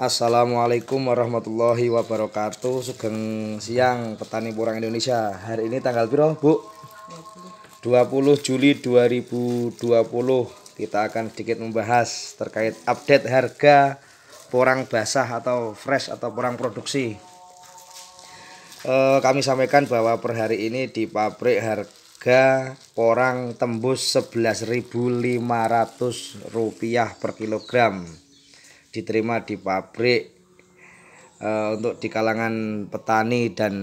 Assalamualaikum warahmatullahi wabarakatuh. Sugeng siang petani porang Indonesia. Hari ini tanggal piro, Bu? 20 Juli 2020. Kita akan sedikit membahas terkait update harga porang basah atau fresh atau porang produksi. E, kami sampaikan bahwa per hari ini di pabrik harga porang tembus 11.500 rupiah per kilogram diterima di pabrik e, untuk di kalangan petani dan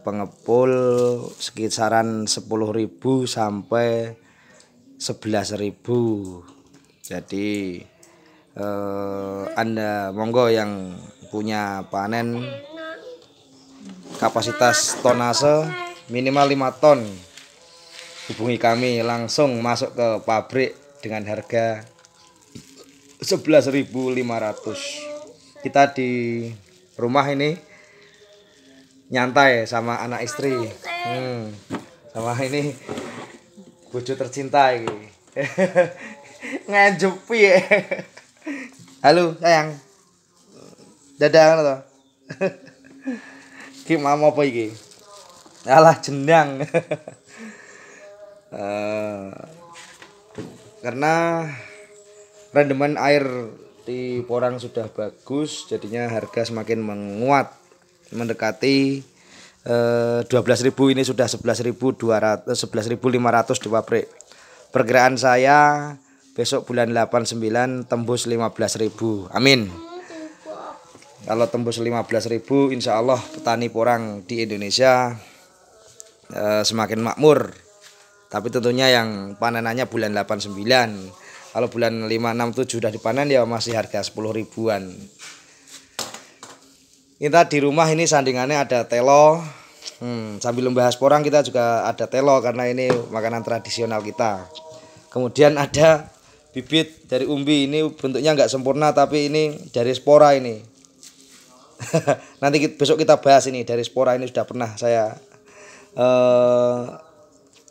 pengepul sekitaran 10.000 sampai 11.000. Jadi e, Anda monggo yang punya panen kapasitas tonase minimal 5 ton. Hubungi kami langsung masuk ke pabrik dengan harga 11.500 kita di rumah ini nyantai sama anak istri hmm. sama ini bucu tercinta ini ngejupi ya halo sayang dadah atau kita mau apa ini alah jendang uh, karena rendemen air di porang sudah bagus jadinya harga semakin menguat mendekati eh, 12.000 ini sudah 11.200 11.500 di pabrik perkiraan saya besok bulan 89 tembus 15.000 amin kalau tembus 15.000 insya Allah petani porang di Indonesia eh, semakin makmur tapi tentunya yang panenannya bulan 89 kalau bulan 5 6 7 udah dipanen ya masih harga 10 ribuan kita di rumah ini sandingannya ada telo hmm, sambil membahas porang kita juga ada telo karena ini makanan tradisional kita kemudian ada bibit dari umbi ini bentuknya nggak sempurna tapi ini dari spora ini nanti besok kita bahas ini dari spora ini sudah pernah saya uh,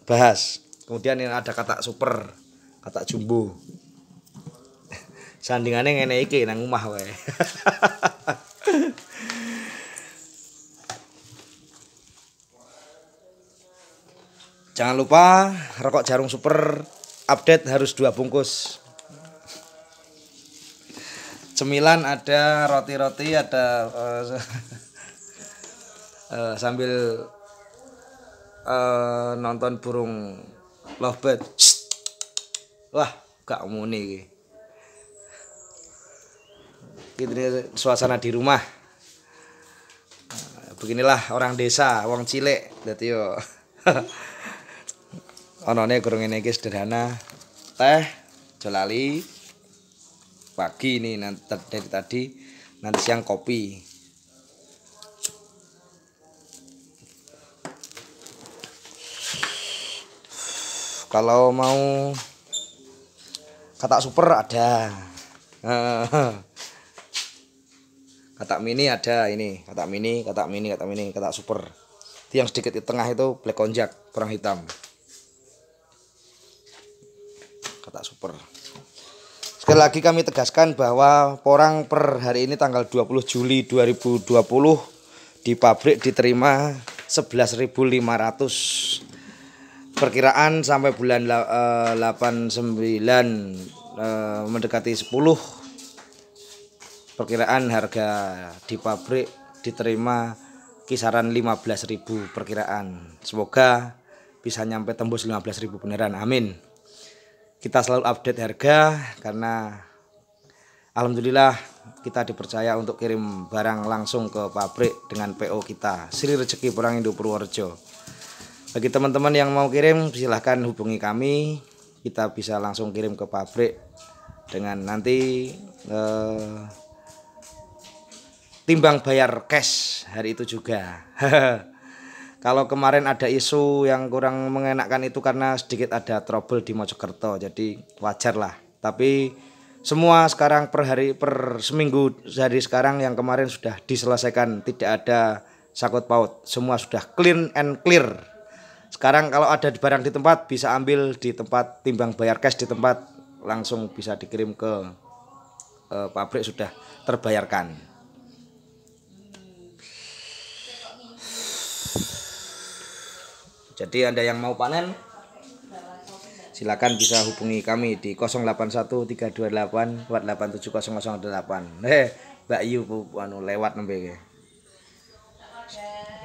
bahas kemudian ini ada katak super katak jumbo Sandingannya ngene iki nang omah wae Jangan lupa rokok jarum super update harus dua bungkus. Cemilan ada roti-roti ada uh, uh, sambil uh, nonton burung lovebird. Wah, gak muni iki ini suasana di rumah eh, beginilah orang desa wong cilik dadi yo anane kurang ini guys sederhana teh jolali pagi ini nanti dari tadi nanti siang kopi kalau mau kata super ada eh, kotak mini ada ini kotak mini kotak mini kotak mini kotak super itu yang sedikit di tengah itu black konjak perang hitam kotak super sekali lagi kami tegaskan bahwa porang per hari ini tanggal 20 Juli 2020 di pabrik diterima 11.500 perkiraan sampai bulan 89 eh, eh, mendekati 10 perkiraan harga di pabrik diterima kisaran 15.000 perkiraan semoga bisa nyampe tembus 15.000 beneran amin kita selalu update harga karena Alhamdulillah kita dipercaya untuk kirim barang langsung ke pabrik dengan PO kita Sri Rezeki Perang Indo Purworejo Bagi teman-teman yang mau kirim silahkan hubungi kami Kita bisa langsung kirim ke pabrik Dengan nanti eh, timbang bayar cash hari itu juga. Kalau kemarin ada isu yang kurang mengenakan itu karena sedikit ada trouble di Mojokerto, jadi wajar lah. Tapi semua sekarang per hari per seminggu dari sekarang yang kemarin sudah diselesaikan, tidak ada sakut paut, semua sudah clean and clear. Sekarang kalau ada barang di tempat bisa ambil di tempat timbang bayar cash di tempat langsung bisa dikirim ke eh, pabrik sudah terbayarkan. Jadi Anda yang mau panen silakan bisa hubungi kami di 081328487008. Heh, Mbak Yu anu lewat nembe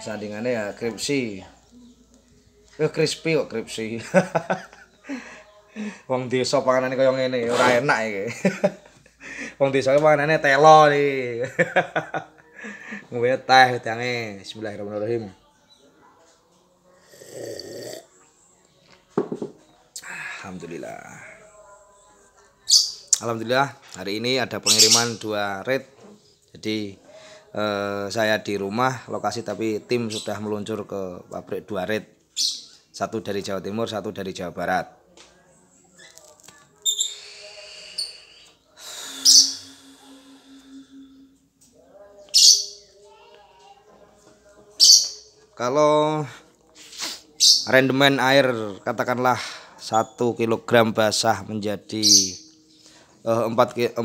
Sandingane ya kripsi. Eh crispy kok kripsi. Wong desa panganane kaya ngene, ora enak iki. Wong desa panganane telo iki. Ngombe teh dange. Bismillahirrahmanirrahim. Alhamdulillah. Alhamdulillah hari ini ada pengiriman dua red. Jadi eh, saya di rumah lokasi tapi tim sudah meluncur ke pabrik dua red. Satu dari Jawa Timur, satu dari Jawa Barat. Kalau rendemen air katakanlah 1 kg basah menjadi uh, 4 4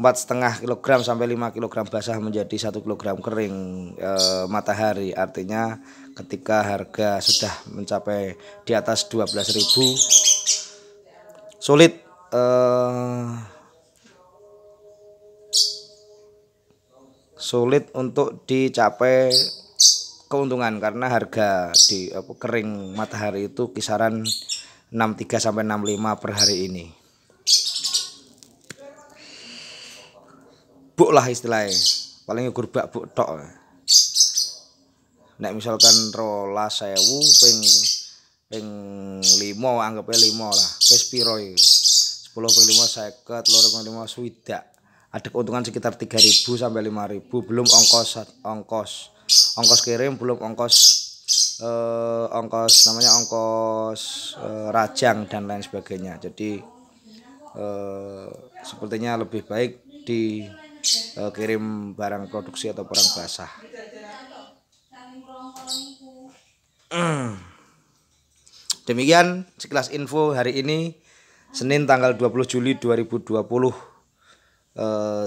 empat setengah kilogram sampai lima kilogram basah menjadi satu kilogram kering e, matahari artinya ketika harga sudah mencapai di atas 12.000 sulit e, sulit untuk dicapai keuntungan karena harga di apa, kering matahari itu kisaran 63 sampai 65 per hari ini. Buk lah istilahnya. Paling gurbak buk tok. Nek misalkan rolas sewu ping ping limo anggapnya limo lah. Wis piro 10 ping 5 50, loro ping limo swidak. Ada keuntungan sekitar 3000 sampai 5000 belum ongkos ongkos ongkos kirim belum ongkos eh, ongkos namanya ongkos eh, rajang dan lain sebagainya jadi eh, sepertinya lebih baik dikirim eh, barang produksi atau barang basah demikian sekilas info hari ini Senin tanggal 20 Juli 2020 eh,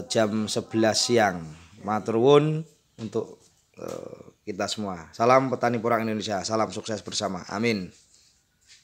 jam 11 siang. Matur untuk Eh, kita semua. Salam petani porang Indonesia, salam sukses bersama. Amin.